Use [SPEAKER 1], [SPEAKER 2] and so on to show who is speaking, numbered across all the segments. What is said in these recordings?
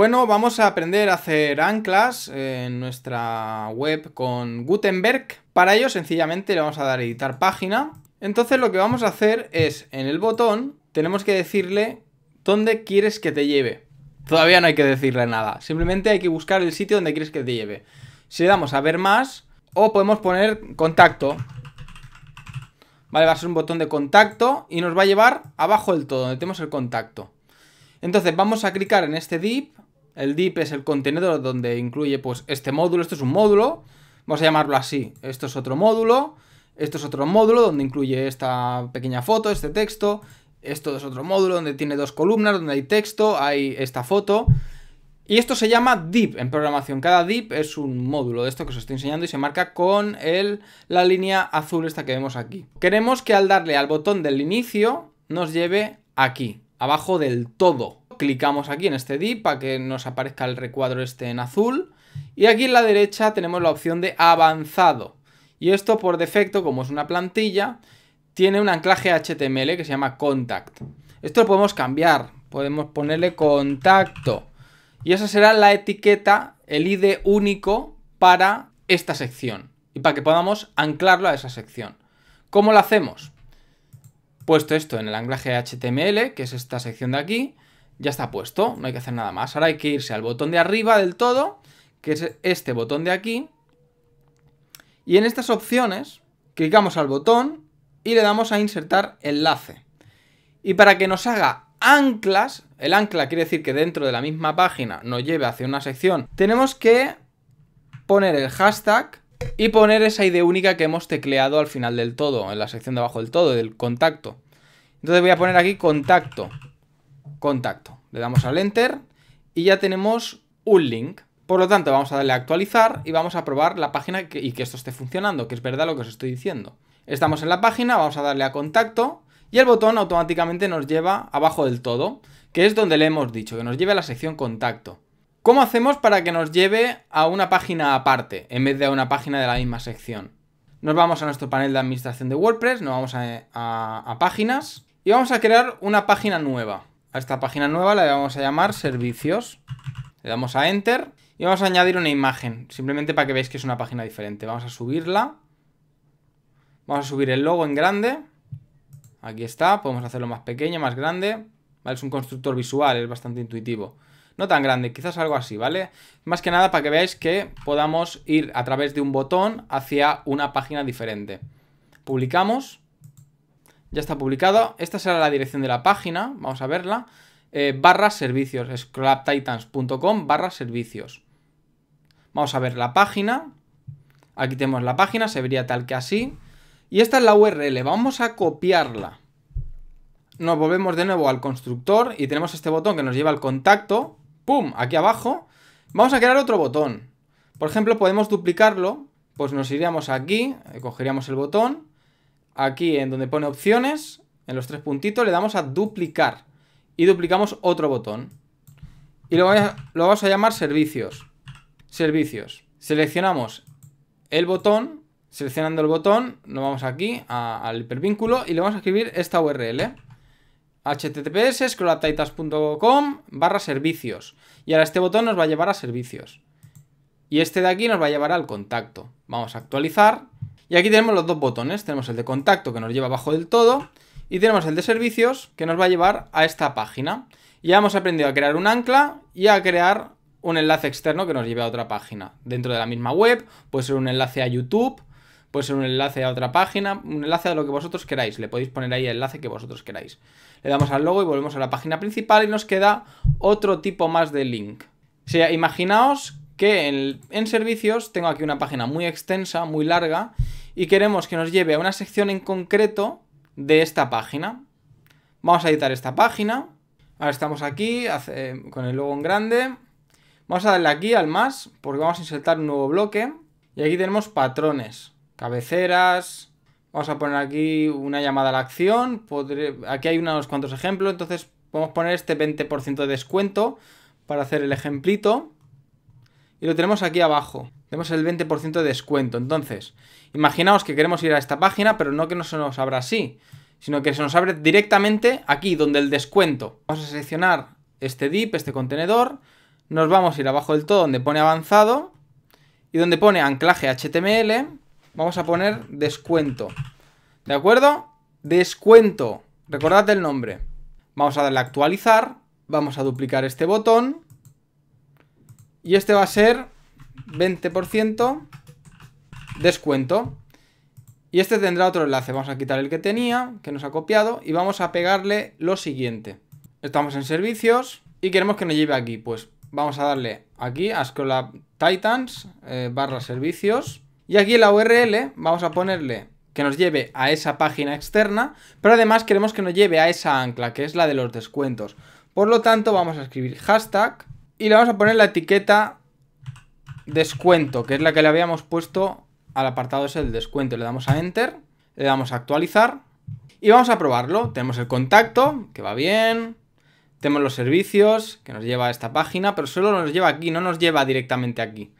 [SPEAKER 1] Bueno, vamos a aprender a hacer anclas en nuestra web con Gutenberg. Para ello, sencillamente le vamos a dar a editar página. Entonces lo que vamos a hacer es, en el botón, tenemos que decirle dónde quieres que te lleve. Todavía no hay que decirle nada, simplemente hay que buscar el sitio donde quieres que te lleve. Si le damos a ver más, o podemos poner contacto. Vale, va a ser un botón de contacto y nos va a llevar abajo del todo, donde tenemos el contacto. Entonces vamos a clicar en este div, el DIP es el contenedor donde incluye pues este módulo, esto es un módulo, vamos a llamarlo así, esto es otro módulo, esto es otro módulo donde incluye esta pequeña foto, este texto, esto es otro módulo donde tiene dos columnas, donde hay texto, hay esta foto. Y esto se llama DIP en programación. Cada DIP es un módulo de esto que os estoy enseñando y se marca con la línea azul esta que vemos aquí. Queremos que al darle al botón del inicio nos lleve aquí, abajo del todo clicamos aquí en este div para que nos aparezca el recuadro este en azul. Y aquí en la derecha tenemos la opción de avanzado. Y esto por defecto, como es una plantilla, tiene un anclaje HTML que se llama contact. Esto lo podemos cambiar, podemos ponerle contacto. Y esa será la etiqueta, el ID único para esta sección. Y para que podamos anclarlo a esa sección. ¿Cómo lo hacemos? Puesto esto en el anclaje HTML, que es esta sección de aquí, ya está puesto, no hay que hacer nada más. Ahora hay que irse al botón de arriba del todo, que es este botón de aquí. Y en estas opciones, clicamos al botón y le damos a insertar enlace. Y para que nos haga anclas, el ancla quiere decir que dentro de la misma página nos lleve hacia una sección, tenemos que poner el hashtag y poner esa idea única que hemos tecleado al final del todo, en la sección de abajo del todo, del contacto. Entonces voy a poner aquí contacto, contacto. Le damos al enter y ya tenemos un link. Por lo tanto, vamos a darle a actualizar y vamos a probar la página y que esto esté funcionando, que es verdad lo que os estoy diciendo. Estamos en la página, vamos a darle a contacto y el botón automáticamente nos lleva abajo del todo, que es donde le hemos dicho, que nos lleve a la sección contacto. ¿Cómo hacemos para que nos lleve a una página aparte, en vez de a una página de la misma sección? Nos vamos a nuestro panel de administración de WordPress, nos vamos a páginas y vamos a crear una página nueva a esta página nueva la vamos a llamar servicios. Le damos a enter y vamos a añadir una imagen, simplemente para que veáis que es una página diferente. Vamos a subirla. Vamos a subir el logo en grande. Aquí está, podemos hacerlo más pequeño, más grande. Es un constructor visual, es bastante intuitivo. No tan grande, quizás algo así, ¿vale? Más que nada para que veáis que podamos ir a través de un botón hacia una página diferente. Publicamos. Ya está publicado. Esta será la dirección de la página. Vamos a verla. Eh, barra servicios. Scraptitans.com barra servicios. Vamos a ver la página. Aquí tenemos la página. Se vería tal que así. Y esta es la URL. Vamos a copiarla. Nos volvemos de nuevo al constructor y tenemos este botón que nos lleva al contacto. ¡Pum! Aquí abajo. Vamos a crear otro botón. Por ejemplo, podemos duplicarlo. Pues nos iríamos aquí, eh, cogeríamos el botón aquí en donde pone opciones, en los tres puntitos, le damos a duplicar. Y duplicamos otro botón. Y lo, lo vamos a llamar servicios. Servicios. Seleccionamos el botón. Seleccionando el botón, nos vamos aquí al hipervínculo y le vamos a escribir esta URL https scrollatitas.com, barra servicios. Y ahora este botón nos va a llevar a servicios. Y este de aquí nos va a llevar al contacto. Vamos a actualizar y aquí tenemos los dos botones, tenemos el de contacto que nos lleva abajo del todo y tenemos el de servicios que nos va a llevar a esta página. Ya hemos aprendido a crear un ancla y a crear un enlace externo que nos lleve a otra página. Dentro de la misma web, puede ser un enlace a YouTube, puede ser un enlace a otra página, un enlace a lo que vosotros queráis. Le podéis poner ahí el enlace que vosotros queráis. Le damos al logo y volvemos a la página principal y nos queda otro tipo más de link. sea, imaginaos que en, en servicios tengo aquí una página muy extensa, muy larga, y queremos que nos lleve a una sección en concreto de esta página. Vamos a editar esta página. Ahora estamos aquí eh, con el logo en grande. Vamos a darle aquí al más porque vamos a insertar un nuevo bloque. Y aquí tenemos patrones, cabeceras. Vamos a poner aquí una llamada a la acción. aquí hay unos cuantos ejemplos, entonces podemos poner este 20% de descuento para hacer el ejemplito. Y lo tenemos aquí abajo. Tenemos el 20% de descuento. Entonces, imaginaos que queremos ir a esta página, pero no que no se nos abra así, sino que se nos abre directamente aquí, donde el descuento. Vamos a seleccionar este dip, este contenedor. Nos vamos a ir abajo del todo, donde pone avanzado. Y donde pone anclaje HTML, vamos a poner descuento. ¿De acuerdo? Descuento. Recordad el nombre. Vamos a darle actualizar. Vamos a duplicar este botón. Y este va a ser 20% descuento. Y este tendrá otro enlace. Vamos a quitar el que tenía, que nos ha copiado, y vamos a pegarle lo siguiente. Estamos en servicios y queremos que nos lleve aquí. Pues vamos a darle aquí a Scroll Titans eh, barra servicios. Y aquí en la URL vamos a ponerle que nos lleve a esa página externa, pero además queremos que nos lleve a esa ancla, que es la de los descuentos. Por lo tanto, vamos a escribir hashtag y le vamos a poner la etiqueta descuento, que es la que le habíamos puesto al apartado es el descuento. Le damos a Enter, le damos a actualizar y vamos a probarlo. Tenemos el contacto, que va bien. Tenemos los servicios, que nos lleva a esta página, pero solo nos lleva aquí, no nos lleva directamente aquí.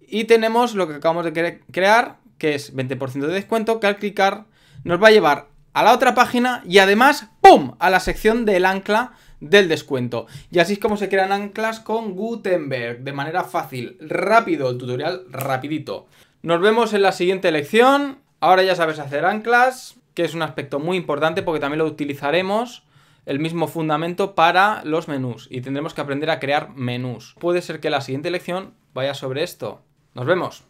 [SPEAKER 1] Y tenemos lo que acabamos de crear, que es 20% de descuento, que al clicar nos va a llevar a la otra página y además, ¡pum!, a la sección del ancla del descuento. Y así es como se crean anclas con Gutenberg, de manera fácil, rápido, el tutorial rapidito. Nos vemos en la siguiente lección. Ahora ya sabes hacer anclas, que es un aspecto muy importante porque también lo utilizaremos el mismo fundamento para los menús y tendremos que aprender a crear menús. Puede ser que la siguiente lección vaya sobre esto. Nos vemos.